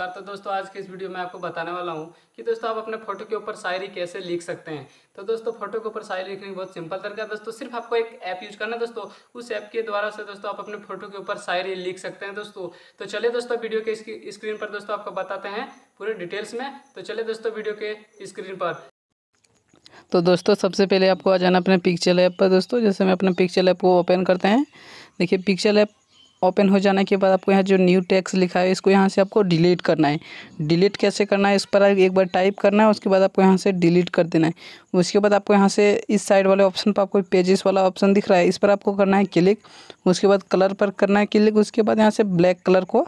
नमस्कार तो दोस्तों आज के इस वीडियो में आपको बताने वाला हूँ कि दोस्तों आप अपने फोटो के ऊपर शायरी कैसे लिख सकते हैं तो दोस्तों फोटो के ऊपर शायरी लिखने की बहुत सिंपल तरीका है दोस्तों सिर्फ आपको एक ऐप यूज करना है दोस्तों उस ऐप के द्वारा से दोस्तों आप अपने फोटो के ऊपर शायरी लिख सकते हैं दोस्तों तो चलिए दोस्तों वीडियो के स्क्रीन पर दोस्तों आपको बताते हैं पूरे डिटेल्स में तो चलिए दोस्तों वीडियो के स्क्रीन पर तो दोस्तों सबसे पहले आपको आ जाना अपने पिक्चर ऐप पर दोस्तों जैसे मैं अपने पिक्चर ऐप को ओपन करते हैं देखिए पिक्चर ऐप ओपन हो जाने के बाद आपको यहाँ जो न्यू टैक्स लिखा है इसको यहाँ से आपको डिलीट करना है डिलीट कैसे करना है इस पर एक बार टाइप करना है उसके बाद आपको यहाँ से डिलीट कर देना है उसके बाद आपको यहाँ से इस साइड वाले ऑप्शन पर आपको पेजेस वाला ऑप्शन दिख रहा है इस पर आपको करना है क्लिक उसके बाद कलर पर करना है क्लिक उसके बाद यहाँ से ब्लैक कलर को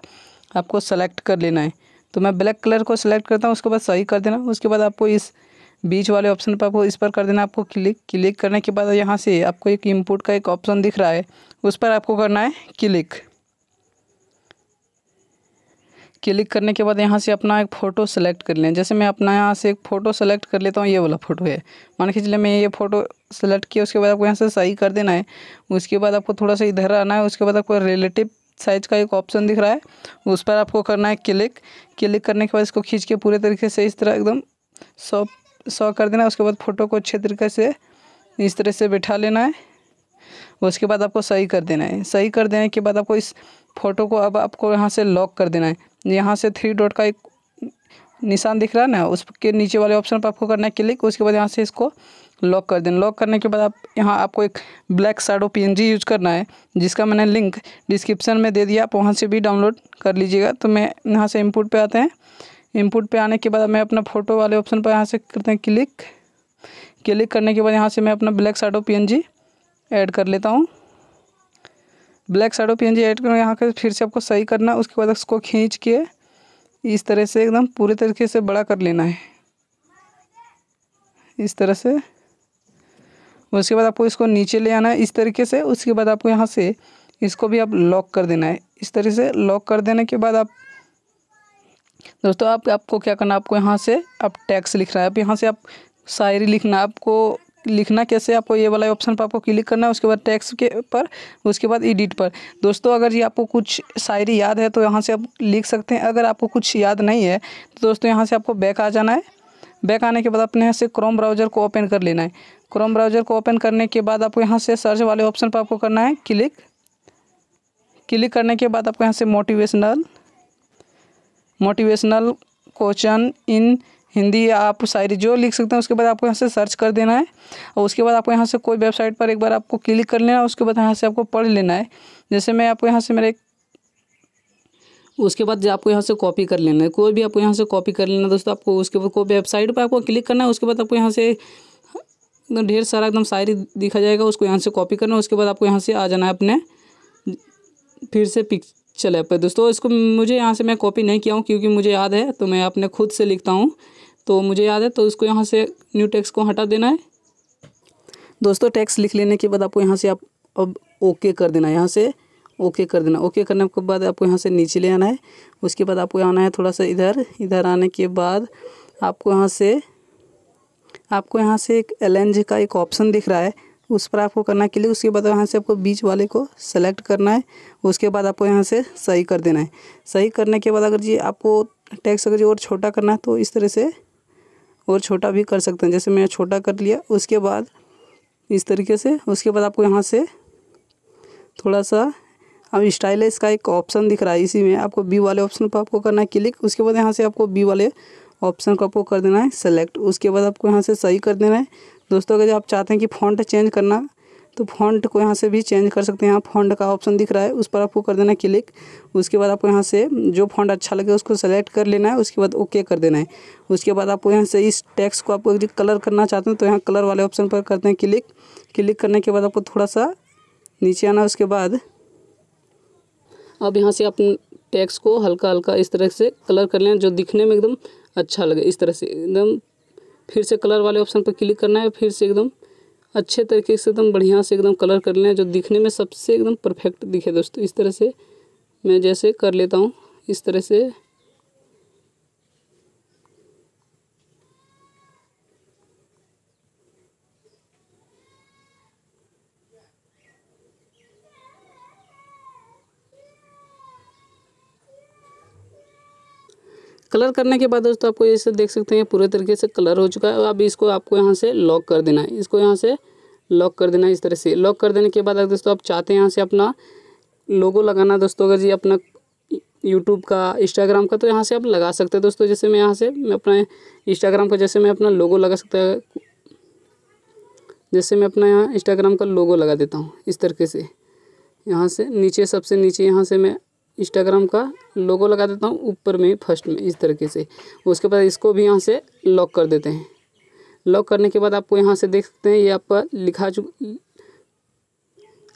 आपको सेलेक्ट कर लेना है तो मैं ब्लैक कलर को सेलेक्ट करता हूँ उसके बाद सही कर देना उसके बाद आपको इस बीच वाले ऑप्शन पर आपको इस पर कर देना आपको क्लिक क्लिक करने के बाद यहाँ से आपको एक इनपुट का एक ऑप्शन दिख रहा है उस पर आपको करना है क्लिक क्लिक करने के बाद यहाँ से अपना एक फ़ोटो सेलेक्ट कर लें जैसे मैं अपना यहाँ से एक फ़ोटो सेलेक्ट कर लेता हूँ ये वाला फ़ोटो है मान के चलिए मैं ये फ़ोटो सेलेक्ट किया उसके बाद आपको यहाँ से सही कर देना है उसके बाद आपको थोड़ा सा इधर आना है उसके बाद आपको रिलेटिव साइज का एक ऑप्शन दिख रहा है उस पर आपको करना है क्लिक क्लिक करने के बाद इसको खींच के पूरे तरीके से इस तरह एकदम सॉ सॉ कर देना है उसके बाद फ़ोटो को अच्छे तरीके से इस तरह से बैठा लेना है उसके बाद आपको सही कर देना है सही कर देने के बाद आपको इस फोटो को अब आपको यहाँ से लॉक कर देना है यहाँ से थ्री डॉट का एक निशान दिख रहा है ना उसके नीचे वाले ऑप्शन पर आपको करना है क्लिक उसके बाद यहाँ से इसको लॉक कर देना लॉक करने के बाद आप यहाँ आपको एक ब्लैक साडो पी यूज करना है जिसका मैंने लिंक डिस्क्रिप्शन में दे दिया आप वहाँ से भी डाउनलोड कर लीजिएगा तो मैं यहाँ से इनपुट पे आते हैं इनपुट पे आने के बाद मैं अपना फ़ोटो वाले ऑप्शन पर यहाँ से करते हैं क्लिक क्लिक करने के बाद यहाँ से मैं अपना ब्लैक साडो पी ऐड कर लेता हूँ ब्लैक शेडो पीएनजी ऐड कर यहाँ के फिर से आपको सही करना उसके बाद उसको खींच के इस तरह से एकदम पूरे तरीके से बड़ा कर लेना है इस तरह से उसके बाद आपको इसको नीचे ले आना है इस तरीके से उसके बाद आपको यहाँ से इसको भी आप लॉक कर देना है इस तरह से लॉक कर देने के बाद आप दोस्तों आप आपको क्या करना आपको यहाँ से आप टैक्स लिख रहा है आप यहाँ से आप शायरी लिखना आपको लिखना कैसे आपको ये वाला ऑप्शन पर आपको क्लिक करना है उसके बाद टैक्स के पर उसके बाद एडिट पर दोस्तों अगर ये आपको कुछ शायरी याद है तो यहाँ से आप लिख सकते हैं अगर आपको कुछ याद नहीं है तो दोस्तों यहाँ से आपको बैक आ जाना है बैक आने के बाद अपने यहाँ से क्रोम ब्राउज़र को ओपन कर लेना है क्रोम ब्राउज़र को ओपन करने के बाद आपको यहाँ से सर्च वाले ऑप्शन पर आपको करना है क्लिक क्लिक करने के बाद आपको यहाँ से motivational motivational question in Hindi आप शायरी जो लिख सकते हैं उसके बाद आपको यहाँ से सर्च कर देना है और उसके बाद आपको यहाँ से कोई वेबसाइट पर एक बार आपको क्लिक कर लेना है उसके बाद यहाँ से आपको पढ़ लेना है जैसे मैं आपको यहाँ से मेरे उसके बाद आपको यहाँ से कॉपी कर लेना है कोई भी आपको यहाँ से कॉपी कर लेना दोस्तों आपको उसके बाद कोई वेबसाइट पर आपको क्लिक करना है उसके बाद आपको यहाँ से एकदम ढेर सारा एकदम शायरी दिखा जाएगा उसको यहाँ से कॉपी करना है उसके बाद आपको यहाँ से आ जाना है अपने फिर से पिक चले ऐप पर दोस्तों इसको मुझे यहाँ से मैं कॉपी नहीं किया हूँ क्योंकि मुझे याद है तो मैं अपने खुद से लिखता हूँ तो मुझे याद है तो इसको यहाँ से न्यू टैक्स को हटा देना है दोस्तों टैक्स लिख लेने के बाद आपको यहाँ से आप अब ओके कर देना है यहाँ से ओके कर देना ओके करने के बाद आपको यहाँ से नीचे ले आना है उसके बाद आपको आना है थोड़ा सा इधर इधर आने के बाद आपको यहाँ से आपको यहाँ से एक एल का एक ऑप्शन दिख रहा है उस पर आपको करना के लिए उसके बाद यहाँ से आपको बीच वाले को सेलेक्ट करना है उसके बाद आपको यहाँ से सही कर देना है सही करने के बाद अगर जी आपको टैक्स अगर जी और छोटा करना है तो इस तरह से और छोटा भी कर सकते हैं जैसे मैंने छोटा कर लिया उसके बाद इस तरीके से उसके बाद आपको यहाँ से थोड़ा सा अब स्टाइलिश का एक ऑप्शन दिख रहा है इसी में आपको बी वाले ऑप्शन पर आपको करना है क्लिक उसके बाद यहाँ से आपको बी वाले ऑप्शन को आपको कर देना है सेलेक्ट उसके बाद आपको यहाँ से सही कर देना है दोस्तों अगर आप चाहते हैं कि फ़ॉन्ट चेंज करना तो फॉन्ट को यहाँ से भी चेंज कर सकते हैं यहाँ फॉन्ट का ऑप्शन दिख रहा है उस पर आपको कर देना है क्लिक उसके बाद आपको यहाँ से जो फॉन्ट अच्छा लगे उसको सेलेक्ट कर लेना है उसके बाद ओके कर देना है उसके बाद आपको यहाँ से इस टैक्स को आपको कलर करना चाहते हैं तो यहाँ कलर वाले ऑप्शन पर करते हैं क्लिक क्लिक करने के बाद आपको थोड़ा सा नीचे आना उसके बाद अब यहाँ से आप टैक्स को हल्का हल्का इस तरह से कलर कर लेना जो दिखने में एकदम अच्छा लगे इस तरह से एकदम फिर से कलर वाले ऑप्शन पर क्लिक करना है फिर से एकदम अच्छे तरीके से एकदम बढ़िया से एकदम कलर कर लें जो दिखने में सबसे एकदम परफेक्ट दिखे दोस्तों इस तरह से मैं जैसे कर लेता हूँ इस तरह से कलर करने के बाद दोस्तों आपको जैसे देख सकते हैं पूरे तरीके से कलर हो चुका है अब इसको आपको यहाँ से लॉक कर देना है इसको यहाँ से लॉक कर देना है इस तरह से लॉक कर देने के बाद अगर दोस्तों आप चाहते हैं यहाँ से अपना लोगो लगाना दोस्तों अगर जी अपना यूट्यूब का इंस्टाग्राम का तो यहाँ से आप लगा सकते हैं दोस्तों जैसे मैं यहाँ से मैं अपना इंस्टाग्राम का जैसे मैं अपना लोगो लगा सकता है जैसे मैं अपना यहाँ इंस्टाग्राम का लोगो लगा देता हूँ इस तरीके से यहाँ से नीचे सबसे नीचे यहाँ से मैं इंस्टाग्राम का लोगो लगा देता हूँ ऊपर में फर्स्ट में इस तरीके से उसके बाद इसको भी यहाँ से लॉक कर देते हैं लॉक करने के बाद आपको यहाँ से देख सकते हैं ये आपका लिखा चुक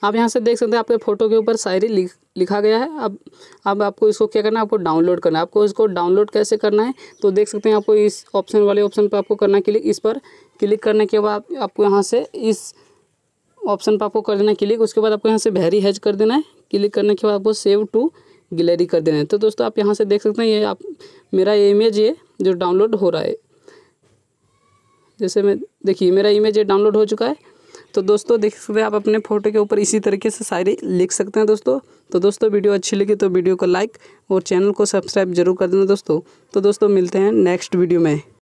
आप यहाँ से देख सकते हैं आपके फ़ोटो के ऊपर शायरी लिख लिखा गया है अब अब आपको इसको क्या करना है आपको डाउनलोड करना है आपको इसको डाउनलोड कैसे करना है तो देख सकते हैं आपको इस ऑप्शन वाले ऑप्शन पर आपको करना क्लिक इस पर क्लिक करने के बाद आपको यहाँ से इस ऑप्शन पर आपको कर देना क्लिक उसके बाद आपको यहाँ से भैरी हैज कर देना है क्लिक करने के बाद आपको सेव टू गिलरी कर देना है तो दोस्तों आप यहाँ से देख सकते हैं ये आप मेरा ये इमेज ये जो डाउनलोड हो रहा है जैसे मैं देखिए मेरा इमेज ये डाउनलोड हो चुका है तो दोस्तों देख सकते हैं आप अपने फ़ोटो के ऊपर इसी तरीके से शायरी लिख सकते हैं दोस्तों तो दोस्तों वीडियो अच्छी लगी तो वीडियो को लाइक और चैनल को सब्सक्राइब जरूर कर देना दोस्तों तो दोस्तों मिलते हैं नेक्स्ट वीडियो में